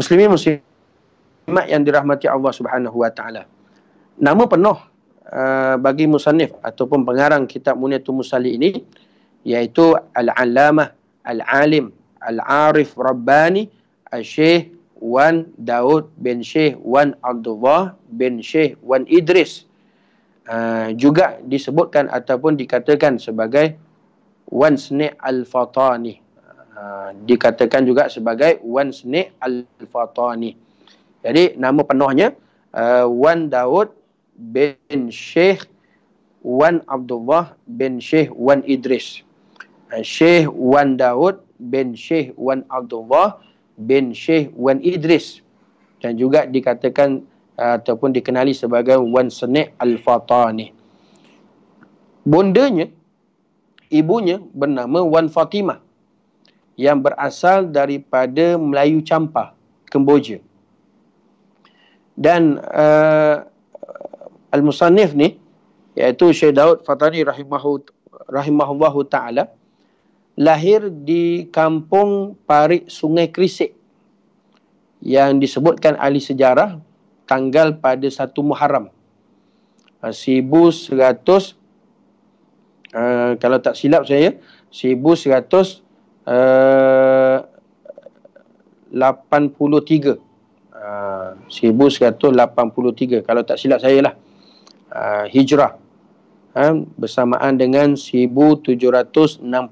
muslimin muslimat yang dirahmati Allah Subhanahu wa taala. Nama penuh uh, bagi musannif ataupun pengarang kitab munatul Musalli ini iaitu Al-Allamah Al-Alim Al-Arif Rabbani Al-Syeikh Wan Daud bin Syekh Wan Abdullah bin Syekh Wan Idris uh, juga disebutkan ataupun dikatakan sebagai Wan Sni Al-Fatani Ha, dikatakan juga sebagai Wan Sni' Al-Fatani. Jadi nama penuhnya uh, Wan Daud bin Sheikh Wan Abdullah bin Sheikh Wan Idris. Uh, Sheikh Wan Daud bin Sheikh Wan Abdullah bin Sheikh Wan Idris. Dan juga dikatakan uh, ataupun dikenali sebagai Wan Sni' Al-Fatani. Bondanya, ibunya bernama Wan Fatimah yang berasal daripada Melayu Campah, Kemboja. Dan uh, Al-Musannif ni, iaitu Syed Daud Fatani rahimahu, rahimahullahu ta'ala, lahir di kampung Parik Sungai Krisik yang disebutkan ahli sejarah tanggal pada 1 Muharram uh, sibu uh, kalau tak silap saya sibu seratus uh, 83 uh, 1183 kalau tak silap saya lah uh, hijrah uh, bersamaan dengan 1769 uh,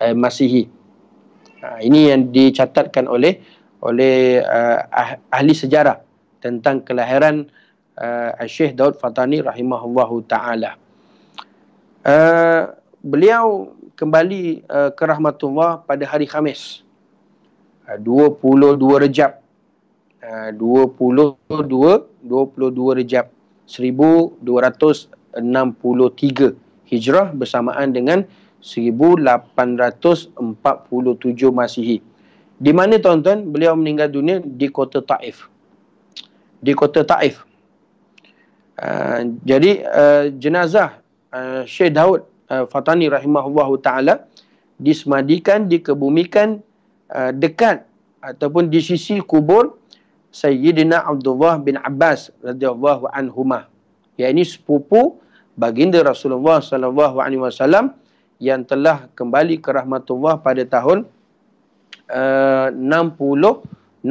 eh, masihi uh, ini yang dicatatkan oleh oleh uh, ah, ahli sejarah tentang kelahiran uh, Syekh Daud Fatani rahimahullahu taala. Uh, beliau kembali uh, ke rahmatullah pada hari Khamis. Eh, uh, 22 Rejab. Uh, 22 22 Rejab 1263 Hijrah bersamaan dengan 1847 Masihi. Di mana tuan-tuan beliau meninggal dunia di kota Taif. Di kota Taif. Uh, jadi uh, jenazah uh, Syekh Daud uh, Fatani rahimahullahu taala dismadikan dikebumikan uh, dekat ataupun di sisi kubur Sayyidina Abdullah bin Abbas radhiyallahu anhuma. Ya ini sepupu baginda Rasulullah sallallahu alaihi wasallam yang telah kembali ke rahmatullah pada tahun uh, 60 67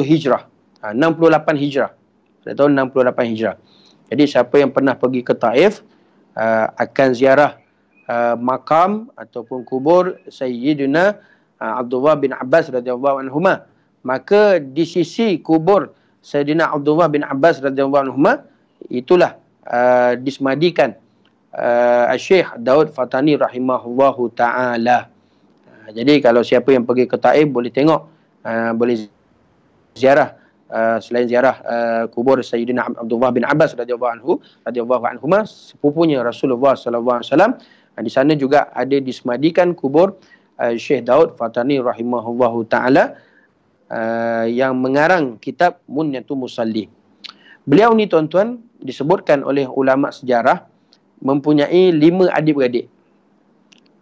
Hijrah. Ha, ah, 68 Hijrah. Pada tahun 68 Hijrah. Jadi siapa yang pernah pergi ke Taif, uh, uh, akan ziarah uh, makam ataupun kubur Sayyidina uh, Abdullah bin Abbas radhiyallahu anhu maka di sisi kubur Sayyidina Abdullah bin Abbas radhiyallahu anhu itulah uh, dismadikan uh, Syekh Daud Fatani rahimahullahu taala uh, jadi kalau siapa yang pergi ke Taif boleh tengok uh, boleh ziarah Eh, selain ziarah uh, kubur Sayyidina Abdullah bin Abbas radhiyallahu anhu radhiyallahu anhuma sepupunya Rasulullah sallallahu alaihi wasallam eh, di sana juga ada disemadikan kubur uh, Syekh Daud Fatani rahimahullahu taala uh, yang mengarang kitab Munyatu Musalli. Beliau ni tuan-tuan disebutkan oleh ulama sejarah mempunyai lima adik-beradik.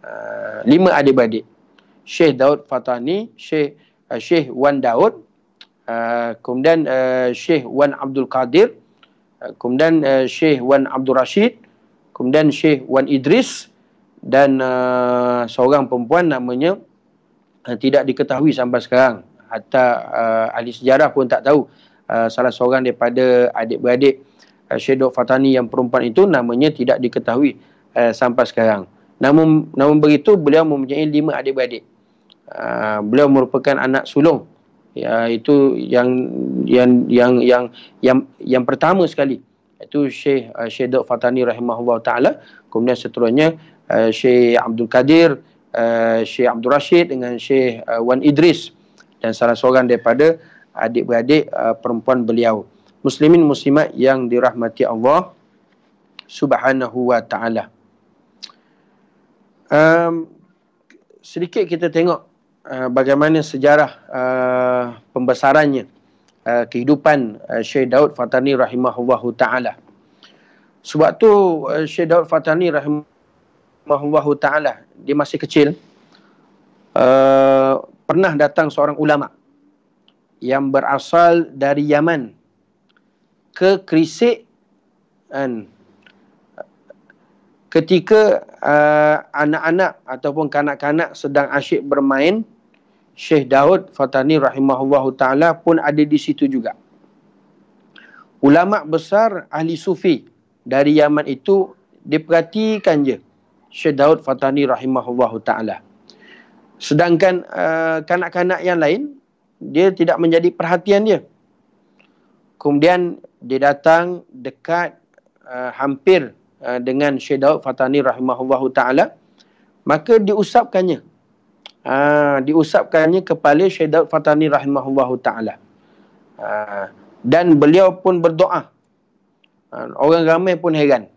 Uh, lima adik-beradik. Syekh Daud Fatani, Syekh uh, Syekh Wan Daud, Eh, kemudian uh, eh, Syekh Wan Abdul Qadir, uh, kemudian uh, Syekh Wan Abdul Rashid, kemudian Syekh Wan Idris dan uh, seorang perempuan namanya uh, tidak diketahui sampai sekarang. Hatta uh, ahli sejarah pun tak tahu uh, salah seorang daripada adik-beradik uh, Syekh Dr. Fatani yang perempuan itu namanya tidak diketahui uh, sampai sekarang. Namun namun begitu beliau mempunyai lima adik-beradik. Uh, beliau merupakan anak sulung ya itu yang yang yang yang yang yang pertama sekali itu Syekh uh, eh, Syekh Dr. Fatani rahimahullah taala kemudian seterusnya uh, eh, Syekh Abdul Kadir uh, eh, Syekh Abdul Rashid dengan Syekh uh, Wan Idris dan salah seorang daripada adik-beradik uh, perempuan beliau muslimin muslimat yang dirahmati Allah subhanahu wa taala um, sedikit kita tengok Eh, bagaimana sejarah uh, pembesarannya uh, kehidupan uh, Syekh Daud Fatani rahimahullahu taala. Sebab tu uh, Syekh Daud Fatani rahimahullahu taala dia masih kecil uh, pernah datang seorang ulama yang berasal dari Yaman ke Krisik dan ketika uh, anak-anak ataupun kanak-kanak sedang asyik bermain Syekh Daud Fatani rahimahullah ta'ala pun ada di situ juga. Ulama' besar ahli sufi dari Yaman itu diperhatikan je Syekh Daud Fatani rahimahullah ta'ala. Sedangkan uh, kanak-kanak yang lain, dia tidak menjadi perhatian dia. Kemudian dia datang dekat uh, hampir uh, dengan Syekh Daud Fatani rahimahullah ta'ala. Maka diusapkannya Ha, diusapkannya kepala Syed Daud Fatani rahimahullahu taala. Ha, dan beliau pun berdoa. Ha, orang ramai pun heran.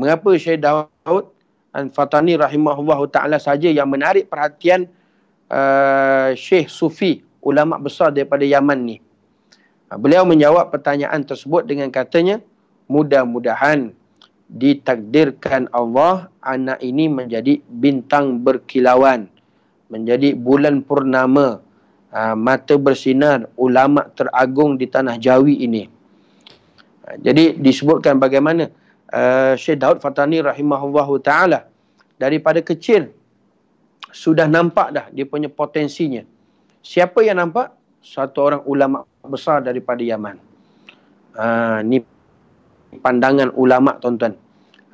Mengapa Syed Daud Fatani rahimahullahu taala saja yang menarik perhatian uh, Syekh Sufi ulama besar daripada Yaman ni. Ha, beliau menjawab pertanyaan tersebut dengan katanya, "Mudah-mudahan ditakdirkan Allah anak ini menjadi bintang berkilauan." menjadi bulan purnama ha, mata bersinar ulama teragung di tanah Jawi ini. Ah, jadi disebutkan bagaimana uh, Syekh Daud Fatani rahimahullah taala daripada kecil sudah nampak dah dia punya potensinya. Siapa yang nampak? Satu orang ulama besar daripada Yaman. Ha, ni pandangan ulama tuan-tuan.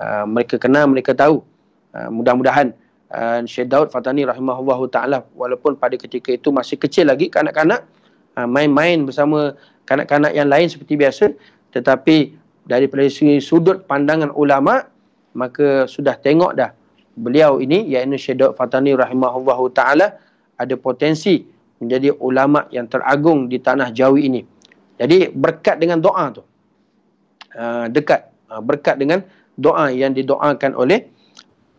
Ha, mereka kenal, mereka tahu. Ha, mudah-mudahan uh, Syed Daud Fatani rahimahullahu taala walaupun pada ketika itu masih kecil lagi kanak-kanak uh, main-main bersama kanak-kanak yang lain seperti biasa tetapi dari sudut pandangan ulama maka sudah tengok dah beliau ini iaitu Syed Daud Fatani rahimahullahu taala ada potensi menjadi ulama yang teragung di tanah Jawi ini. Jadi berkat dengan doa tu. Uh, dekat uh, berkat dengan doa yang didoakan oleh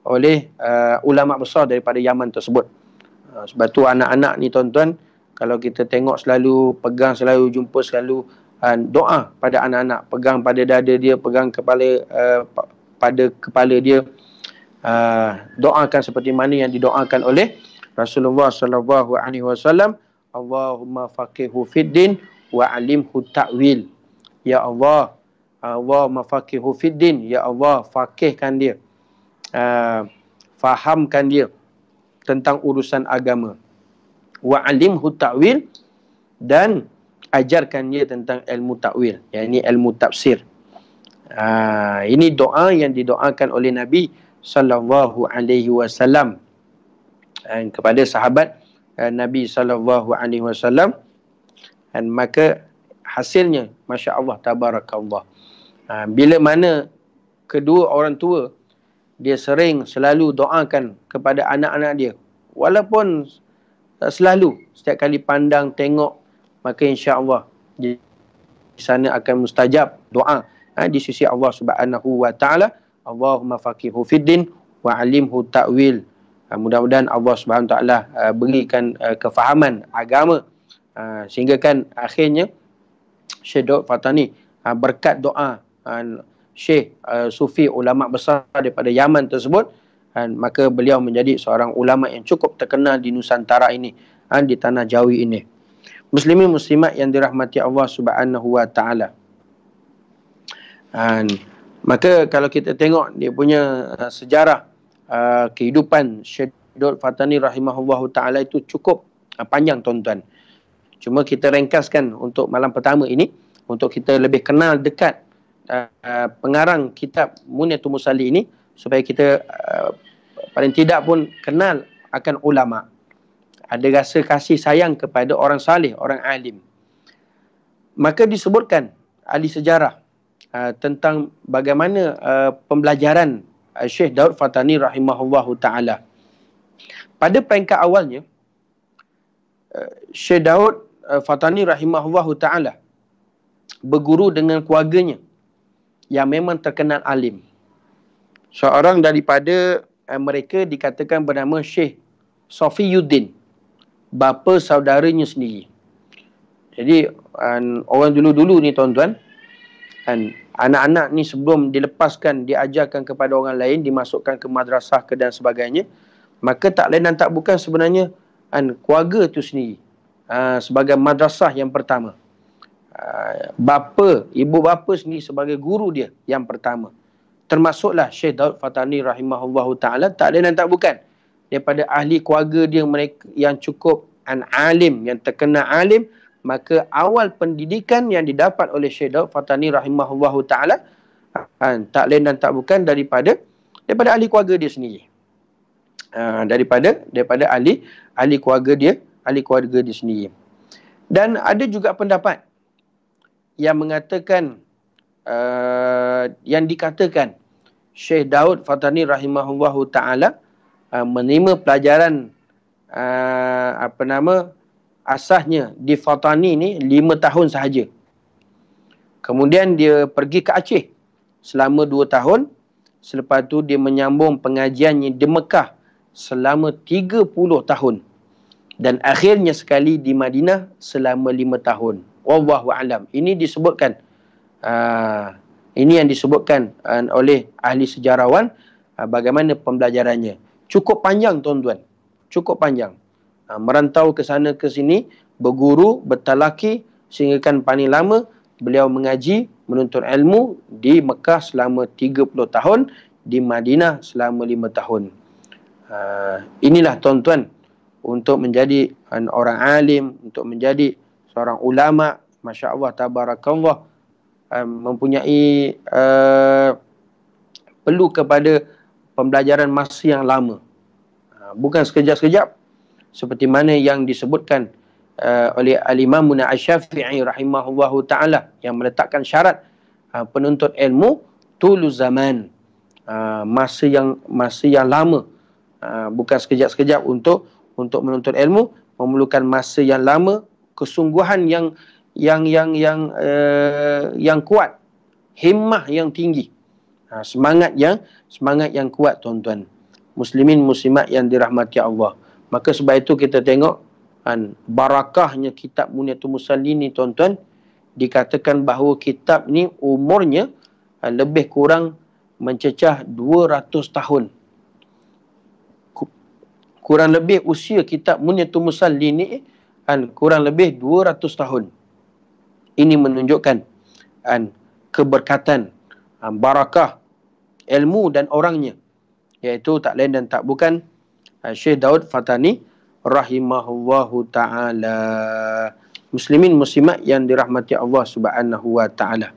oleh uh, ulama besar daripada Yaman tersebut. Uh, sebab tu anak-anak ni tuan-tuan kalau kita tengok selalu pegang selalu jumpa selalu uh, doa pada anak-anak, pegang pada dada dia, pegang kepala uh, pada kepala dia uh, doakan seperti mana yang didoakan oleh Rasulullah sallallahu alaihi wasallam, Allahumma faqihhu fid din wa alimhu ta'wil. Ya Allah, Allahumma faqihhu fid din, ya Allah, faqihkan dia uh, fahamkan dia tentang urusan agama wa alimhu ta'wil dan ajarkan dia tentang ilmu ta'wil yakni ilmu tafsir uh, ini doa yang didoakan oleh nabi sallallahu alaihi wasallam ah, kepada sahabat Nabi sallallahu alaihi wasallam dan maka hasilnya masya-Allah tabarakallah bila mana kedua orang tua dia sering selalu doakan kepada anak-anak dia. Walaupun eh, selalu setiap kali pandang tengok maka insya-Allah di sana akan mustajab doa ha, di sisi Allah Subhanahu wa taala. Allahumma faqihhu fiddin wa 'alimhu ta'wil. Ha, mudah-mudahan Allah Subhanahu wa taala berikan uh, kefahaman agama uh, sehingga kan akhirnya Syedot Fatani uh, berkat doa uh, Syekh uh, Sufi ulama besar daripada Yaman tersebut dan maka beliau menjadi seorang ulama yang cukup terkenal di Nusantara ini dan ha, di tanah Jawi ini. Muslimin muslimat yang dirahmati Allah Subhanahu wa taala. Dan maka kalau kita tengok dia punya uh, sejarah uh, kehidupan Abdul Fatani rahimahullah taala itu cukup uh, panjang tuan-tuan. Cuma kita ringkaskan untuk malam pertama ini untuk kita lebih kenal dekat uh, pengarang kitab Munyatul Musalli ini supaya kita uh, paling tidak pun kenal akan ulama. Ada rasa kasih sayang kepada orang salih, orang alim. Maka disebutkan ahli sejarah uh, tentang bagaimana uh, pembelajaran uh, Syekh Daud Fatani rahimahullah taala. Pada peringkat awalnya uh, Syekh Daud uh, Fatani rahimahullahu taala berguru dengan keluarganya yang memang terkenal alim. Seorang daripada eh, mereka dikatakan bernama Syekh Sofi Yudin. Bapa saudaranya sendiri. Jadi um, orang dulu-dulu ni tuan-tuan. anak-anak ni sebelum dilepaskan, diajarkan kepada orang lain, dimasukkan ke madrasah ke dan sebagainya. Maka tak lain dan tak bukan sebenarnya um, keluarga tu sendiri. Uh, sebagai madrasah yang pertama. Ah, bapa, ibu bapa sendiri sebagai guru dia yang pertama. Termasuklah Syekh Daud Fatani rahimahullah ta'ala tak ada dan tak bukan. Daripada ahli keluarga dia mereka yang cukup an alim, yang terkena alim, maka awal pendidikan yang didapat oleh Syekh Daud Fatani rahimahullah ta'ala ah, tak lain dan tak bukan daripada daripada ahli keluarga dia sendiri. Ah, daripada daripada ahli ahli keluarga dia, ahli keluarga dia sendiri. Dan ada juga pendapat yang mengatakan uh, yang dikatakan Syekh Daud Fatani rahimahullahu taala uh, menerima pelajaran uh, apa nama asahnya di Fatani ni lima tahun sahaja. Kemudian dia pergi ke Aceh selama dua tahun. Selepas tu dia menyambung pengajiannya di Mekah selama tiga puluh tahun. Dan akhirnya sekali di Madinah selama lima tahun wallahu alam ini disebutkan uh, ini yang disebutkan uh, oleh ahli sejarawan uh, bagaimana pembelajarannya cukup panjang tuan-tuan cukup panjang uh, merantau ke sana ke sini berguru bertalaki sehingga kan paling lama beliau mengaji menuntut ilmu di Mekah selama 30 tahun di Madinah selama 5 tahun uh, inilah tuan-tuan untuk menjadi orang alim untuk menjadi seorang ulama Masya Allah tabarakallah um, mempunyai uh, perlu kepada pembelajaran masa yang lama uh, bukan sekejap-sekejap seperti mana yang disebutkan uh, oleh Al-Imam Asy-Syafi'i rahimahullahu taala yang meletakkan syarat uh, penuntut ilmu tulu zaman uh, masa yang masa yang lama uh, bukan sekejap-sekejap untuk untuk menuntut ilmu memerlukan masa yang lama kesungguhan yang yang yang yang uh, yang kuat himmah yang tinggi ha, semangat yang semangat yang kuat tuan-tuan muslimin muslimat yang dirahmati Allah maka sebab itu kita tengok kan barakahnya kitab Munyatul Musallin ni tuan-tuan dikatakan bahawa kitab ni umurnya ha, lebih kurang mencecah 200 tahun kurang lebih usia kitab Munyatul Musallin ni eh, an kurang lebih 200 tahun. Ini menunjukkan an keberkatan an barakah ilmu dan orangnya iaitu tak lain dan tak bukan Syekh Daud Fatani rahimahullahu taala muslimin muslimat yang dirahmati Allah Subhanahu wa taala.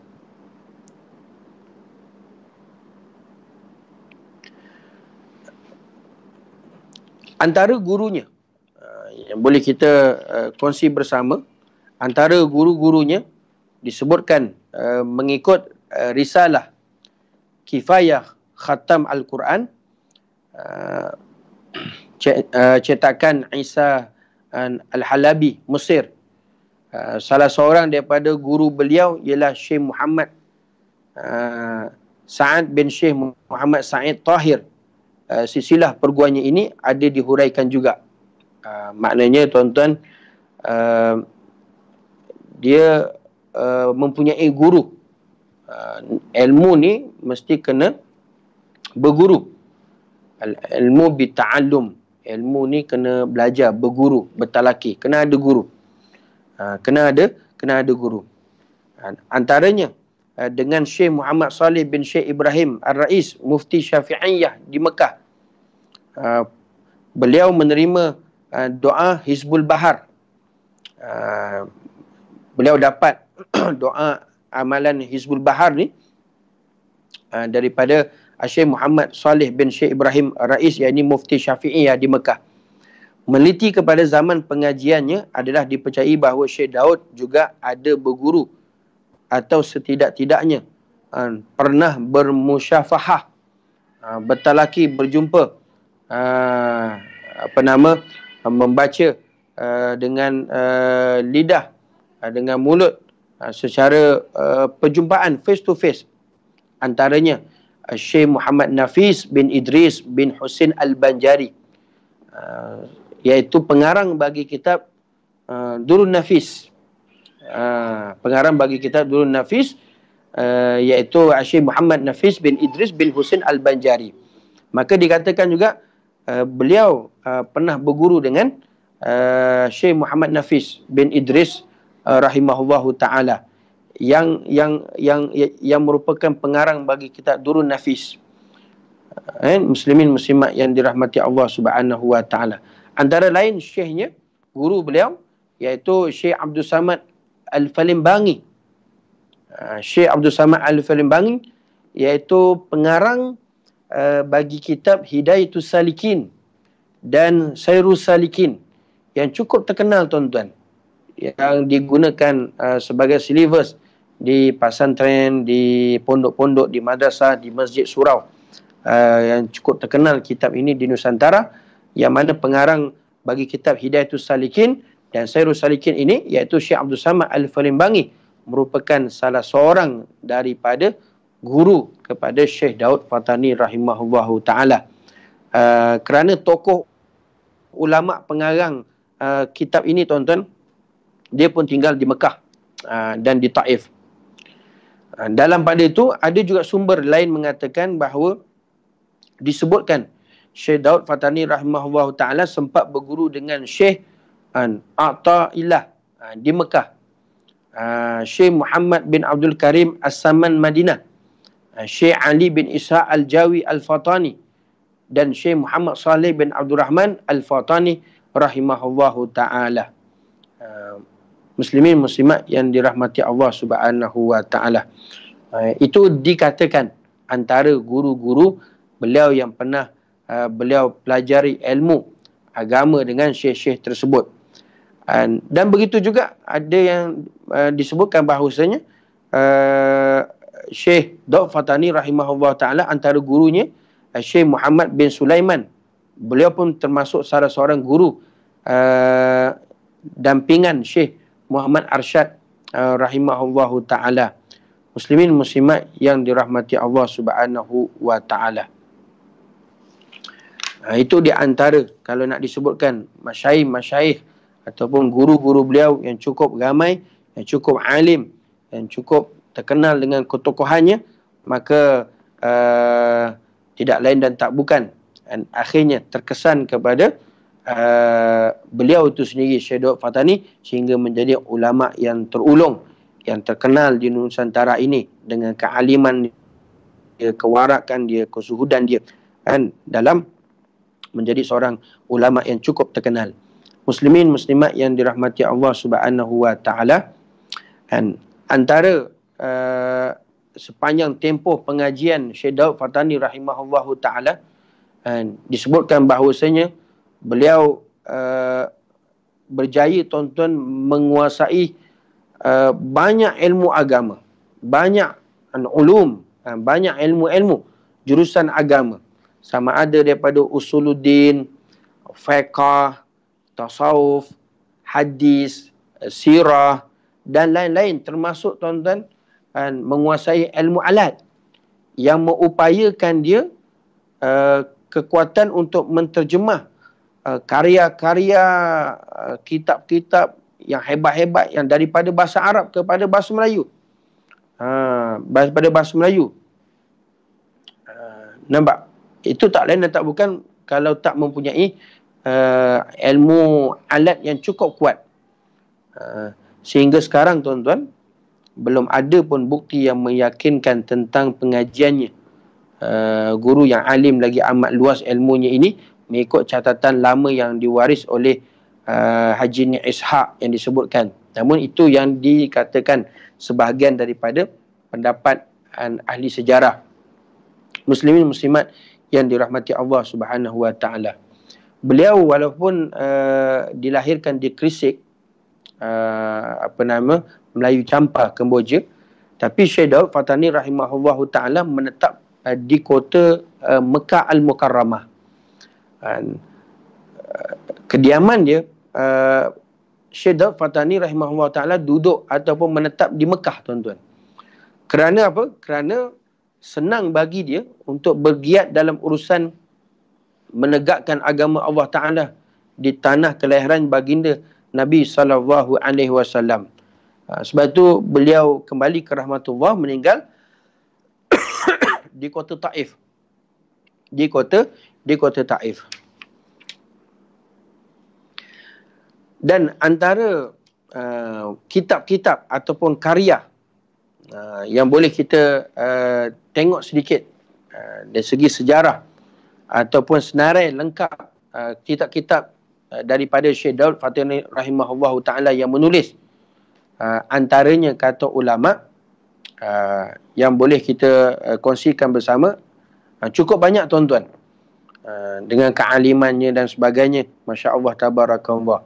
Antara gurunya yang boleh kita uh, kongsi bersama antara guru-gurunya disebutkan uh, mengikut uh, risalah kifayah khatam al-Quran uh, cetakan Isa al-Halabi Mesir uh, salah seorang daripada guru beliau ialah Syekh Muhammad uh, Sa'ad bin Syekh Muhammad Sa'id Tahir uh, sisilah perguanya ini ada dihuraikan juga Ah, maknanya tuan-tuan uh, dia uh, mempunyai guru uh, ilmu ni mesti kena berguru ilmu bita'allum ilmu ni kena belajar berguru bertalaki kena ada guru uh, kena ada kena ada guru uh, antaranya uh, dengan Syekh Muhammad Saleh bin Syekh Ibrahim Ar-Rais Mufti Syafi'iyah di Mekah uh, beliau menerima Ah, doa Hizbul Bahar. Ah, beliau dapat doa amalan Hizbul Bahar ni ah, daripada Asyik Muhammad Salih bin Syekh Ibrahim Rais yang ini Mufti Syafi'i ya, di Mekah. Meliti kepada zaman pengajiannya adalah dipercayai bahawa Syekh Daud juga ada berguru atau setidak-tidaknya pernah bermusyafahah uh, bertalaki berjumpa apa nama Ah, membaca uh, dengan uh, lidah uh, dengan mulut uh, secara uh, perjumpaan face to face antaranya uh, Syekh Muhammad Nafis bin Idris bin Husin Al-Banjari uh, iaitu pengarang bagi kitab uh, Durun Nafis uh, pengarang bagi kitab Durun Nafis Uh, iaitu Syekh Muhammad Nafis bin Idris bin Husin Al-Banjari. Maka dikatakan juga uh, Eh, beliau uh, pernah berguru dengan uh, Syekh Muhammad Nafis bin Idris uh, rahimahullahu taala yang yang yang yang merupakan pengarang bagi kita Durun Nafis. Eh, muslimin muslimat yang dirahmati Allah Subhanahu wa taala. Antara lain syekhnya guru beliau iaitu Syekh Abdul Samad Al-Falimbangi. Uh, Syekh Abdul Samad Al-Falimbangi iaitu pengarang Eh, bagi kitab Hidayatul Salikin dan Sayrul Salikin yang cukup terkenal tuan-tuan yang digunakan uh, sebagai silivus di pasantren, di pondok-pondok, di madrasah, di masjid surau uh, yang cukup terkenal kitab ini di Nusantara yang mana pengarang bagi kitab Hidayatul Salikin dan Sayrul Salikin ini iaitu Syekh Abdul Samad Al-Falimbangi merupakan salah seorang daripada uh, guru kepada Syekh Daud Fatani rahimahullahu taala. Uh, kerana tokoh ulama pengarang uh, kitab ini tuan-tuan dia pun tinggal di Mekah uh, dan di Taif. Uh, dalam pada itu ada juga sumber lain mengatakan bahawa disebutkan Syekh Daud Fatani rahimahullahu taala sempat berguru dengan Syekh An-Ata'illah uh, uh, di Mekah. Uh, Syekh Muhammad bin Abdul Karim As-Saman Madinah Eh, Syekh Ali bin Isa Al-Jawi Al-Fatani dan Syekh Muhammad Saleh bin Abdul Rahman Al-Fatani rahimahullahu taala. Uh, muslimin muslimat yang dirahmati Allah Subhanahu wa taala. Uh, itu dikatakan antara guru-guru beliau yang pernah uh, beliau pelajari ilmu agama dengan syekh-syekh tersebut. dan begitu juga ada yang uh, disebutkan bahawasanya uh, Syekh Daud Fatani rahimahullah ta'ala antara gurunya eh, Syekh Muhammad bin Sulaiman. Beliau pun termasuk salah seorang guru uh, dampingan Syekh Muhammad Arsyad uh, eh, rahimahullah ta'ala. Muslimin muslimat yang dirahmati Allah subhanahu wa ta'ala. Uh, itu di antara kalau nak disebutkan masyaih-masyaih ataupun guru-guru beliau yang cukup ramai, yang cukup alim, yang cukup terkenal dengan ketokohannya maka uh, tidak lain dan tak bukan dan akhirnya terkesan kepada uh, beliau itu sendiri Syed Daud Fatani sehingga menjadi ulama yang terulung yang terkenal di Nusantara ini dengan kealiman dia, kewarakan dia, kesuhudan dia kan dalam menjadi seorang ulama yang cukup terkenal. Muslimin muslimat yang dirahmati Allah Subhanahu wa taala kan antara uh, sepanjang tempoh pengajian Syed Daud Fatani rahimahullahu taala uh, disebutkan bahawasanya beliau uh, berjaya tuan-tuan menguasai uh, banyak ilmu agama banyak uh, ulum uh, banyak ilmu-ilmu jurusan agama sama ada daripada usuluddin fiqh tasawuf hadis uh, sirah dan lain-lain termasuk tuan-tuan dan menguasai ilmu alat yang mengupayakan dia uh, kekuatan untuk menterjemah uh, karya-karya uh, kitab-kitab yang hebat-hebat yang daripada bahasa Arab kepada bahasa Melayu. Uh, daripada bahasa Melayu. Uh, nampak? Itu tak lain dan tak bukan kalau tak mempunyai uh, ilmu alat yang cukup kuat. Uh, sehingga sekarang tuan-tuan, belum ada pun bukti yang meyakinkan tentang pengajiannya uh, guru yang alim lagi amat luas ilmunya ini mengikut catatan lama yang diwaris oleh uh, eh, Haji Ishaq yang disebutkan namun itu yang dikatakan sebahagian daripada pendapat ahli sejarah muslimin muslimat yang dirahmati Allah Subhanahu wa taala beliau walaupun uh, dilahirkan di Krisik uh, apa nama Melayu Campa, Kemboja. Tapi Syed Daud Fatani rahimahullah ta'ala menetap uh, di kota uh, Mekah Al-Mukarramah. Uh, kediaman dia, uh, Syed Daud Fatani rahimahullah ta'ala duduk ataupun menetap di Mekah tuan-tuan. Kerana apa? Kerana senang bagi dia untuk bergiat dalam urusan menegakkan agama Allah Ta'ala di tanah kelahiran baginda Nabi sallallahu alaihi wasallam. Ha, sebab tu beliau kembali ke rahmatullah meninggal di kota Taif. Di kota di kota Taif. Dan antara uh, kitab-kitab ataupun karya uh, yang boleh kita uh, tengok sedikit uh, dari segi sejarah ataupun senarai lengkap kitab-kitab uh, daripada Syekh Daud Fatani rahimahullahu taala yang menulis uh, antaranya kata ulama uh, yang boleh kita uh, kongsikan bersama uh, cukup banyak tuan-tuan uh, dengan kealimannya dan sebagainya Masya Allah tabarakallah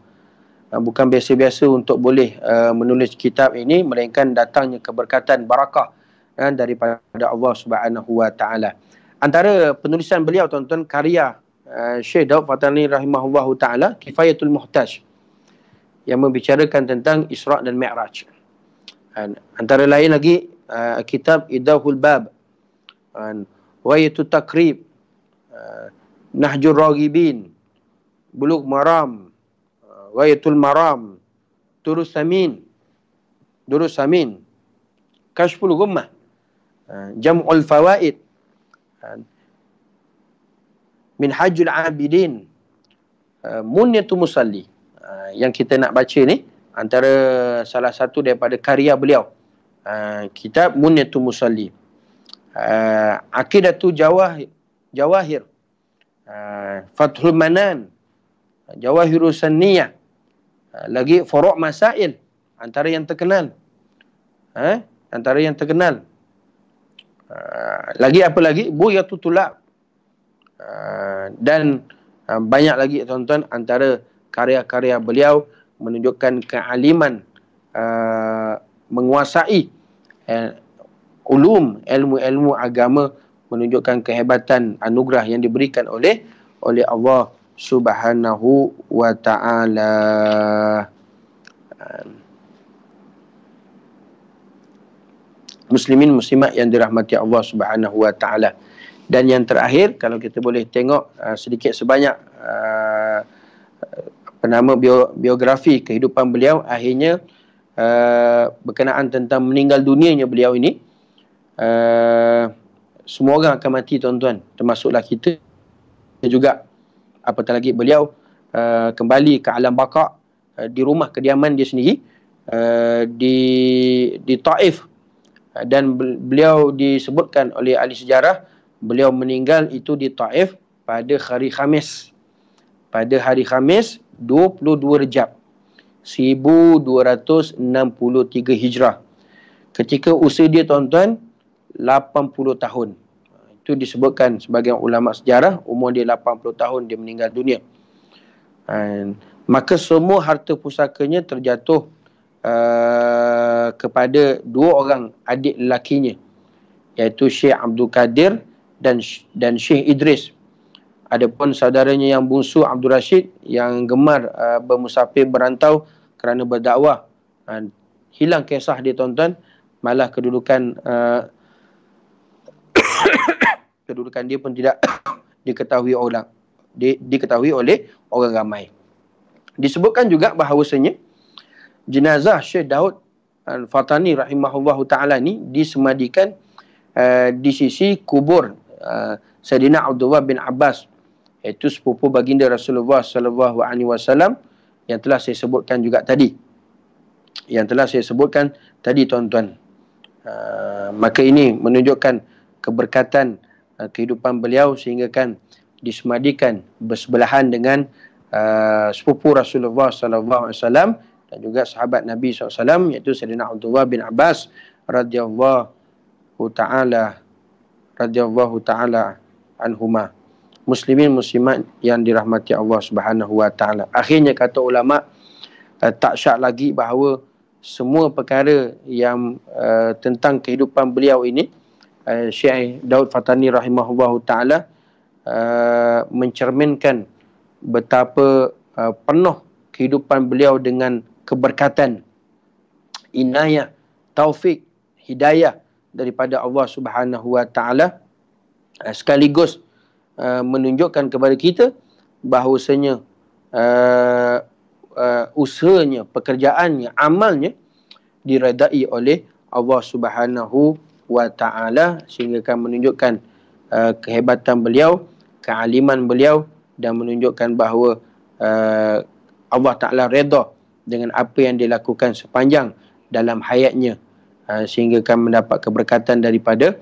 bukan biasa-biasa untuk boleh uh, menulis kitab ini melainkan datangnya keberkatan barakah uh, daripada Allah Subhanahu Wa Taala. Antara penulisan beliau tuan-tuan karya uh, Syekh Daud Fatani rahimahullahu taala Kifayatul Muhtaj. Uh, yang membicarakan tentang Isra' dan Mi'raj. And, antara lain lagi, uh, kitab Idahul Bab, Wayatul Takrib, uh, Nahjur Ragibin, Buluk Maram, uh, Wayatul Maram, Turus Amin, Durus Amin, Kashful Gummah, uh, Jam'ul Fawaid, and, Min Hajjul Abidin, uh, Munyatul Musalli, Ah, yang kita nak baca ni antara salah satu daripada karya beliau uh, kitab Munyatu Musalli uh, ah, Akidatu Jawah, Jawahir uh, Fathul Manan Jawahiru Saniyah uh, lagi Furuq Masail antara yang terkenal eh? antara yang terkenal uh, lagi apa lagi Buyatu Tulab uh, dan uh, banyak lagi tuan-tuan antara karya-karya beliau menunjukkan kealiman uh, menguasai uh, ulum ilmu-ilmu agama menunjukkan kehebatan anugerah yang diberikan oleh oleh Allah Subhanahu wa taala. Um, muslimin muslimat yang dirahmati Allah Subhanahu wa taala. Dan yang terakhir kalau kita boleh tengok uh, sedikit sebanyak uh, penama bio, biografi kehidupan beliau akhirnya uh, berkenaan tentang meninggal dunianya beliau ini uh, semua orang akan mati tuan-tuan termasuklah kita juga apatah lagi beliau uh, kembali ke alam baka uh, di rumah kediaman dia sendiri uh, di di Taif uh, dan beliau disebutkan oleh ahli sejarah beliau meninggal itu di Taif pada hari Khamis pada hari Khamis 22 Rejab 1263 Hijrah. Ketika usia dia tuan-tuan 80 tahun. Itu disebutkan sebagai ulama sejarah umur dia 80 tahun dia meninggal dunia. And, maka semua harta pusakanya terjatuh uh, kepada dua orang adik lelakinya iaitu Syekh Abdul Kadir dan dan Syekh Idris Adapun saudaranya yang bungsu Abdul Rashid yang gemar uh, bermusafir berantau kerana berdakwah. Uh, hilang kisah dia tuan-tuan, malah kedudukan uh, kedudukan dia pun tidak diketahui orang di, diketahui oleh orang ramai. Disebutkan juga bahawasanya jenazah Syekh Daud Al-Fatani rahimahullahu taala ni disemadikan uh, di sisi kubur uh, Sayyidina Abdullah bin Abbas iaitu sepupu baginda Rasulullah sallallahu alaihi wasallam yang telah saya sebutkan juga tadi. Yang telah saya sebutkan tadi tuan-tuan. Uh, maka ini menunjukkan keberkatan uh, kehidupan beliau sehinggakan disemadikan bersebelahan dengan uh, sepupu Rasulullah sallallahu alaihi wasallam dan juga sahabat Nabi sallallahu alaihi wasallam iaitu Saidina Abdullah bin Abbas radhiyallahu taala radhiyallahu taala anhumah muslimin muslimat yang dirahmati Allah Subhanahu wa taala. Akhirnya kata ulama uh, tak syak lagi bahawa semua perkara yang uh, tentang kehidupan beliau ini uh, Syekh Daud Fatani rahimahullahu taala uh, mencerminkan betapa uh, penuh kehidupan beliau dengan keberkatan inayah taufik hidayah daripada Allah Subhanahu wa taala uh, sekaligus Uh, menunjukkan kepada kita bahawasanya uh, uh, usahanya, pekerjaannya, amalnya diredai oleh Allah Subhanahu wa taala sehingga kan menunjukkan uh, kehebatan beliau, kealiman beliau dan menunjukkan bahawa uh, Allah taala redha dengan apa yang dilakukan sepanjang dalam hayatnya uh, sehingga kan mendapat keberkatan daripada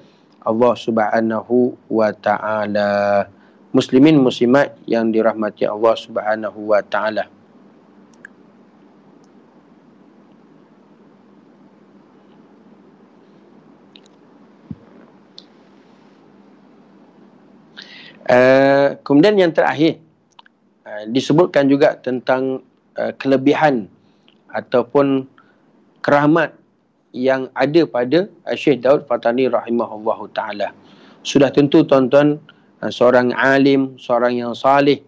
Allah Subhanahu wa taala. Muslimin muslimat yang dirahmati Allah Subhanahu wa taala. Uh, kemudian yang terakhir uh, disebutkan juga tentang uh, kelebihan ataupun kerahmat yang ada pada eh, Syekh Daud Fatani rahimahullahu taala. Sudah tentu tuan-tuan eh, seorang alim, seorang yang salih,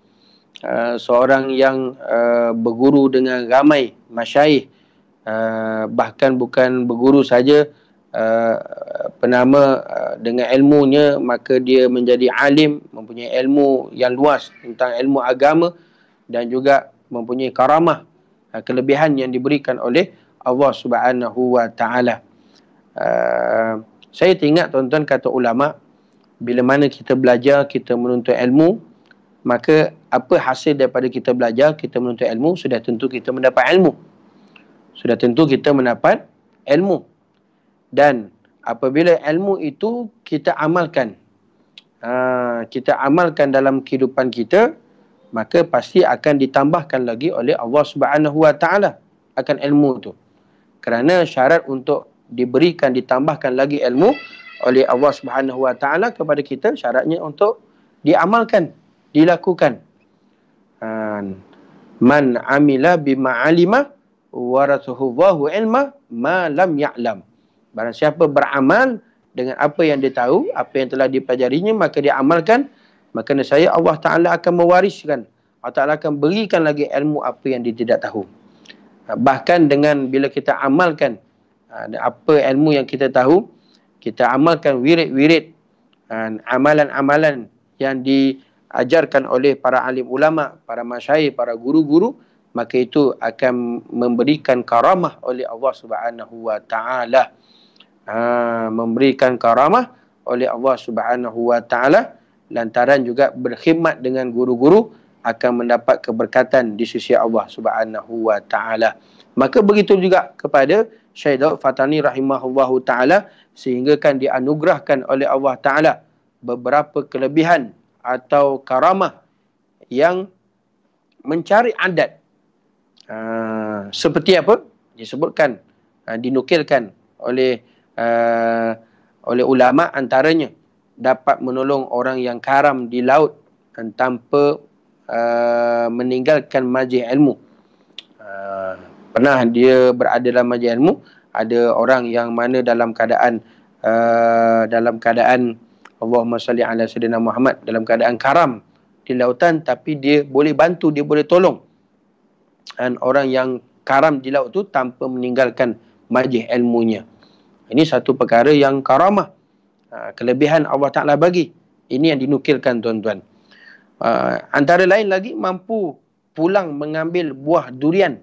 eh, seorang yang berguru dengan ramai masyayikh bahkan bukan berguru saja penama dengan ilmunya maka dia menjadi alim mempunyai ilmu yang luas tentang ilmu agama dan juga mempunyai karamah kelebihan yang diberikan oleh Allah Subhanahu Wa Taala. Uh, saya teringat tuan-tuan kata ulama bila mana kita belajar kita menuntut ilmu maka apa hasil daripada kita belajar kita menuntut ilmu sudah tentu kita mendapat ilmu. Sudah tentu kita mendapat ilmu. Dan apabila ilmu itu kita amalkan Uh, kita amalkan dalam kehidupan kita maka pasti akan ditambahkan lagi oleh Allah Subhanahu Wa Taala akan ilmu tu kerana syarat untuk diberikan ditambahkan lagi ilmu oleh Allah Subhanahu Wa Taala kepada kita syaratnya untuk diamalkan dilakukan man amila bima alima warathuhu Allahu ilma ma lam ya'lam barang siapa beramal dengan apa yang dia tahu apa yang telah dipelajarinya maka dia amalkan maka saya Allah Taala akan mewariskan Allah Taala akan berikan lagi ilmu apa yang dia tidak tahu bahkan dengan bila kita amalkan ha, apa ilmu yang kita tahu kita amalkan wirid-wirid ha, amalan-amalan yang diajarkan oleh para alim ulama para masyayikh para guru-guru maka itu akan memberikan karamah oleh Allah Subhanahu wa taala ha, memberikan karamah oleh Allah Subhanahu wa taala lantaran juga berkhidmat dengan guru-guru akan mendapat keberkatan di sisi Allah Subhanahu wa taala. Maka begitu juga kepada Syed Fatani rahimahullahu taala sehingga kan dianugerahkan oleh Allah taala beberapa kelebihan atau karamah yang mencari adat. Ha, seperti apa? Disebutkan ha, dinukilkan oleh ha, oleh ulama antaranya dapat menolong orang yang karam di laut dan tanpa Uh, meninggalkan majlis ilmu. Uh, pernah dia berada dalam majlis ilmu, ada orang yang mana dalam keadaan uh, dalam keadaan Allahumma salli ala sayyidina Muhammad dalam keadaan karam di lautan tapi dia boleh bantu, dia boleh tolong. Dan orang yang karam di laut tu tanpa meninggalkan majlis ilmunya. Ini satu perkara yang karamah. Uh, kelebihan Allah Ta'ala bagi. Ini yang dinukilkan tuan-tuan uh, antara lain lagi mampu pulang mengambil buah durian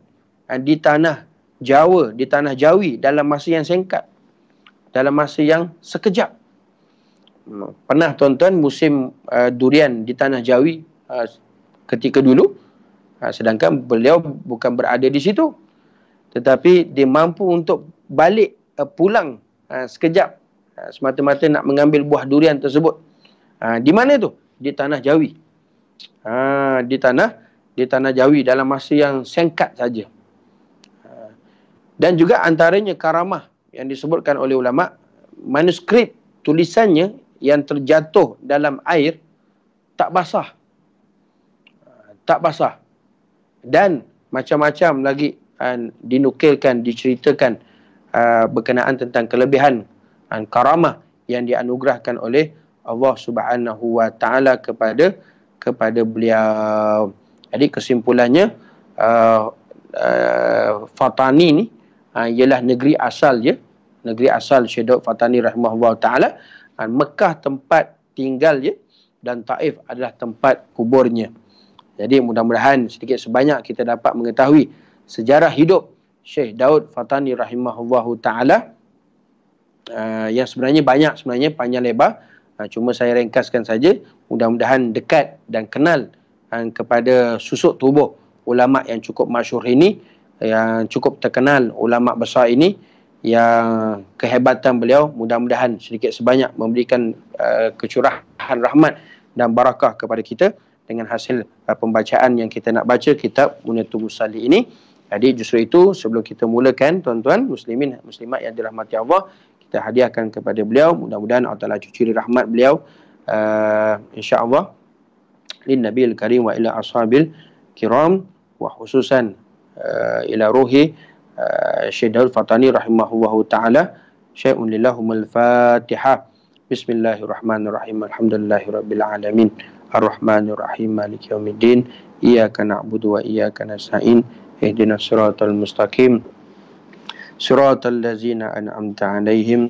uh, di tanah Jawa, di tanah Jawi dalam masa yang singkat. Dalam masa yang sekejap. Hmm, pernah tuan-tuan musim uh, durian di tanah Jawi uh, ketika dulu uh, sedangkan beliau bukan berada di situ tetapi dia mampu untuk balik uh, pulang uh, sekejap uh, semata-mata nak mengambil buah durian tersebut. Uh, di mana tu? Di tanah Jawi ha, di tanah di tanah Jawi dalam masa yang singkat saja. Ha. Dan juga antaranya karamah yang disebutkan oleh ulama manuskrip tulisannya yang terjatuh dalam air tak basah. Ha, tak basah. Dan macam-macam lagi kan, dinukilkan, diceritakan uh, berkenaan tentang kelebihan dan karamah yang dianugerahkan oleh Allah Subhanahu Wa Taala kepada kepada beliau. Jadi kesimpulannya uh, uh, Fatani ni uh, ialah negeri asal dia, negeri asal Syedok Fatani rahimahullah taala. Uh, Mekah tempat tinggal dia dan Taif adalah tempat kuburnya. Jadi mudah-mudahan sedikit sebanyak kita dapat mengetahui sejarah hidup Syekh Daud Fatani rahimahullahu taala. Uh, yang sebenarnya banyak sebenarnya panjang lebar. Uh, cuma saya ringkaskan saja mudah-mudahan dekat dan kenal ah, kepada susuk tubuh ulama yang cukup masyhur ini yang cukup terkenal ulama besar ini yang kehebatan beliau mudah-mudahan sedikit sebanyak memberikan uh, kecurahan rahmat dan barakah kepada kita dengan hasil uh, pembacaan yang kita nak baca kitab Munatu Musalli ini jadi justru itu sebelum kita mulakan tuan-tuan muslimin muslimat yang dirahmati Allah kita hadiahkan kepada beliau mudah-mudahan Allah Taala cuci rahmat beliau آه، إن شاء الله للنبي الكريم وإلى أصحاب الكرام وخصوصا آه، إلى روح آه، الشيخ الفطاني رحمه الله تعالى شيء للهم الفاتحة بسم الله الرحمن الرحيم الحمد لله رب العالمين الرحمن الرحيم مالك يوم الدين إياك نعبد وإياك نستعين اهدنا الصراط المستقيم صراط الذين أنعمت عليهم